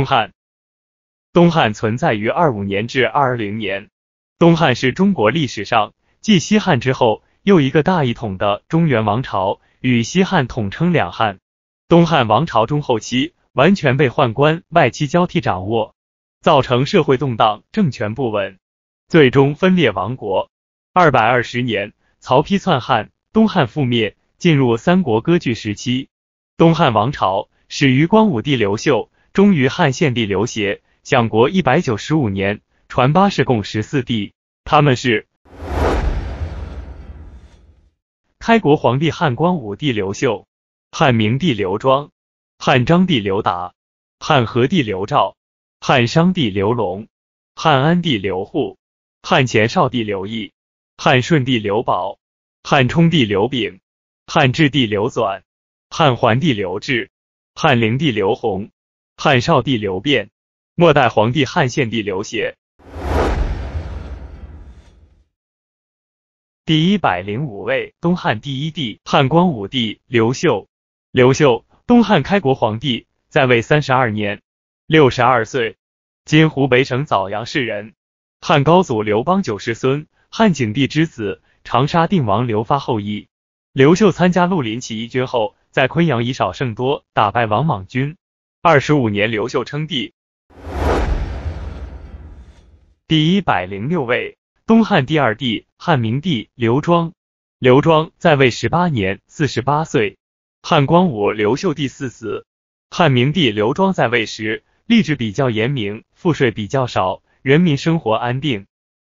东汉，东汉存在于二五年至二零年。东汉是中国历史上继西汉之后又一个大一统的中原王朝，与西汉统称两汉。东汉王朝中后期完全被宦官、外戚交替掌握，造成社会动荡、政权不稳，最终分裂亡国。二百二十年，曹丕篡汉，东汉覆灭，进入三国割据时期。东汉王朝始于光武帝刘秀。终于汉献帝刘协，享国一百九十五年，传八世，共十四帝。他们是：开国皇帝汉光武帝刘秀、汉明帝刘庄、汉章帝刘达、汉和帝刘肇、汉殇帝刘隆、汉安帝刘祜、汉前少帝刘义、汉顺帝刘保、汉冲帝刘炳、汉质帝刘纂、汉桓帝刘志、汉灵帝刘宏。汉少帝刘辩，末代皇帝汉献帝刘协。第一百零五位东汉第一帝汉光武帝刘秀。刘秀，东汉开国皇帝，在位三十二年，六十二岁，今湖北省枣阳市人，汉高祖刘邦九世孙，汉景帝之子，长沙定王刘发后裔。刘秀参加绿林起义军后，在昆阳以少胜多，打败王莽军。二十五年，刘秀称帝。第一百零六位东汉第二帝汉明帝刘庄，刘庄在位十八年，四十八岁，汉光武刘秀第四子。汉明帝刘庄在位时，吏治比较严明，赋税比较少，人民生活安定。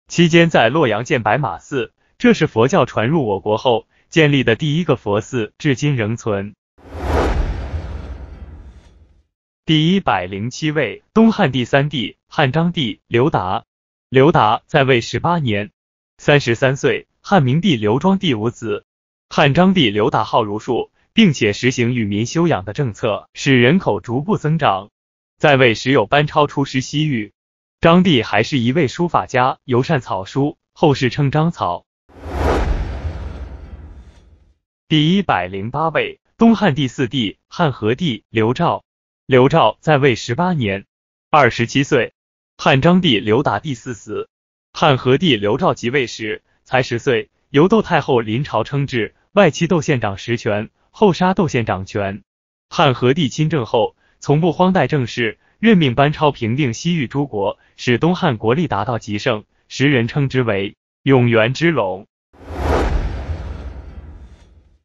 期间在洛阳建白马寺，这是佛教传入我国后建立的第一个佛寺，至今仍存。第一百零七位东汉第三帝汉章帝刘达，刘达在位十八年，三十三岁，汉明帝刘庄第五子。汉章帝刘达好儒术，并且实行与民休养的政策，使人口逐步增长。在位时有班超出使西域。章帝还是一位书法家，尤善草书，后世称章草。第一百零八位东汉第四帝汉和帝刘肇。刘肇在位十八年，二十七岁，汉章帝刘达第四子。汉和帝刘肇即位时才十岁，由窦太后临朝称制，外戚窦宪掌实权，后杀窦宪掌权。汉和帝亲政后，从不荒怠政事，任命班超平定西域诸国，使东汉国力达到极盛，时人称之为“永元之龙。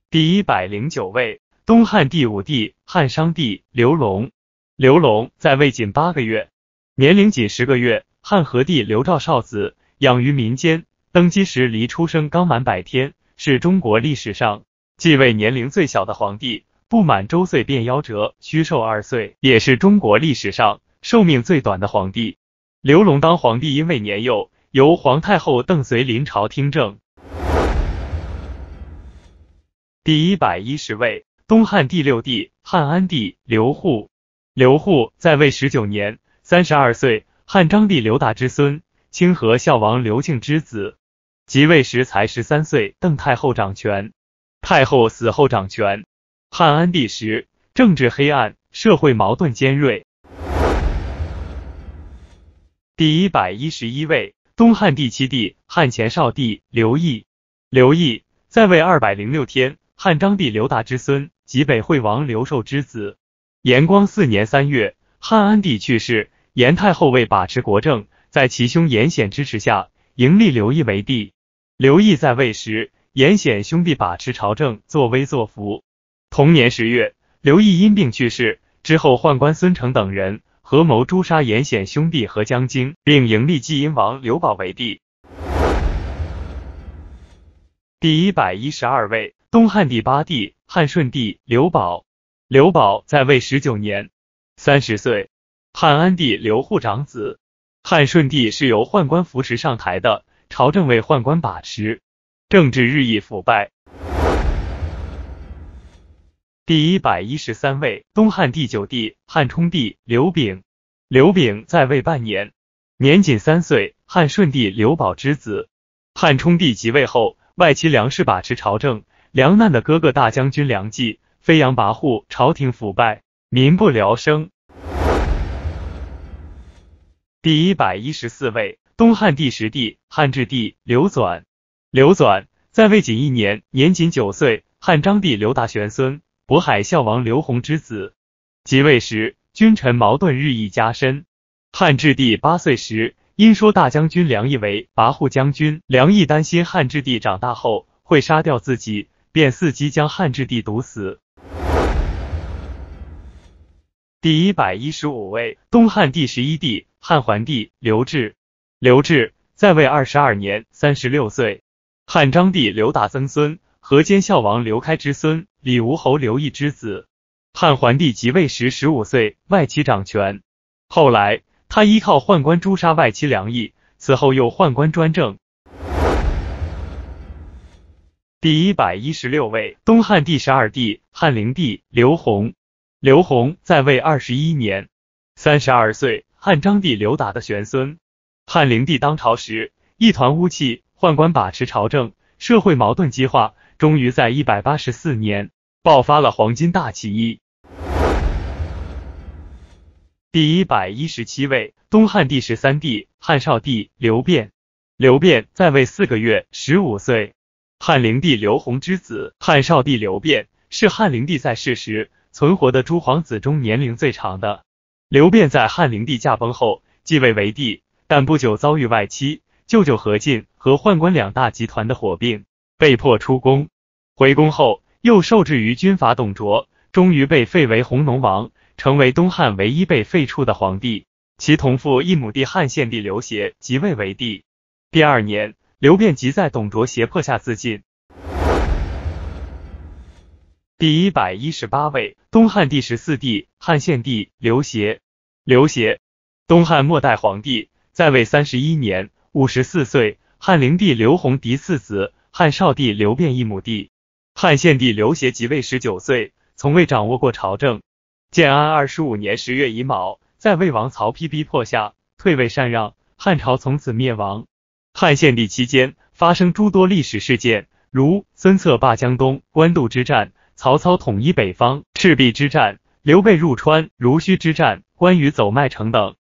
第一百零九位东汉第五帝汉殇帝刘隆。刘龙在位仅八个月，年龄仅十个月，汉和帝刘肇少子，养于民间。登基时离出生刚满百天，是中国历史上继位年龄最小的皇帝。不满周岁便夭折，虚寿二岁，也是中国历史上寿命最短的皇帝。刘龙当皇帝因为年幼，由皇太后邓绥临朝听政。第一百一十位东汉第六帝汉安帝刘祜。刘祜在位十九年，三十二岁，汉章帝刘达之孙，清河孝王刘庆之子，即位时才十三岁，邓太后掌权，太后死后掌权。汉安帝时，政治黑暗，社会矛盾尖锐。第一百一十一位东汉第七帝汉前少帝刘义，刘义在位二百零六天，汉章帝刘达之孙，即北惠王刘寿之子。延光四年三月，汉安帝去世，延太后为把持国政，在其兄延显支持下，迎立刘义为帝。刘义在位时，延显兄弟把持朝政，作威作福。同年十月，刘义因病去世。之后，宦官孙成等人合谋诛杀延显兄弟和江京，并迎立济阴王刘保为帝。第一百一十二位东汉第八帝汉顺帝刘保。刘保在位十九年，三十岁，汉安帝刘祜长子。汉顺帝是由宦官扶持上台的，朝政为宦官把持，政治日益腐败。第一百一十三位东汉第九帝汉冲帝刘炳，刘炳在位半年，年仅三岁，汉顺帝刘保之子。汉冲帝即位后，外戚梁氏把持朝政，梁难的哥哥大将军梁冀。飞扬跋扈，朝廷腐败，民不聊生。第一百一十四位，东汉第十帝汉质帝刘纂。刘纂在位仅一年，年仅九岁，汉章帝刘达玄孙，渤海孝王刘弘之子。即位时，君臣矛盾日益加深。汉质帝八岁时，因说大将军梁毅为跋扈将军，梁毅担心汉质帝长大后会杀掉自己，便伺机将汉质帝毒死。第一百一十五位，东汉第十一帝汉桓帝刘志，刘志在位二十二年，三十六岁，汉章帝刘大曾孙，河间孝王刘开之孙，李吴侯刘毅之子。汉桓帝即位时十五岁，外戚掌权，后来他依靠宦官诛杀外戚梁毅，此后又宦官专政。第一百一十六位，东汉第十二帝汉灵帝刘宏。刘宏在位二十一年，三十二岁，汉章帝刘达的玄孙。汉灵帝当朝时，一团乌气，宦官把持朝政，社会矛盾激化，终于在一百八十四年爆发了黄巾大起义。第一百一十七位东汉第十三帝汉少帝刘辩。刘辩在位四个月，十五岁，汉灵帝刘宏之子。汉少帝刘辩是汉灵帝在世时。存活的诸皇子中年龄最长的刘辩，在汉灵帝驾崩后继位为帝，但不久遭遇外戚舅舅何进和宦官两大集团的火并，被迫出宫。回宫后又受制于军阀董卓，终于被废为弘农王，成为东汉唯一被废黜的皇帝。其同父异母弟汉献帝刘协即位为帝。第二年，刘辩即在董卓胁迫下自尽。第一百一十八位，东汉第十四帝汉献帝刘协。刘协，东汉末代皇帝，在位三十一年，五十四岁，汉灵帝刘宏嫡次子，汉少帝刘辩一母弟。汉献帝刘协即位十九岁，从未掌握过朝政。建安二十五年十月乙卯，在魏王曹丕逼迫下退位禅让，汉朝从此灭亡。汉献帝期间发生诸多历史事件，如孙策霸江东、官渡之战。曹操统一北方，赤壁之战，刘备入川，如须之战，关羽走麦城等。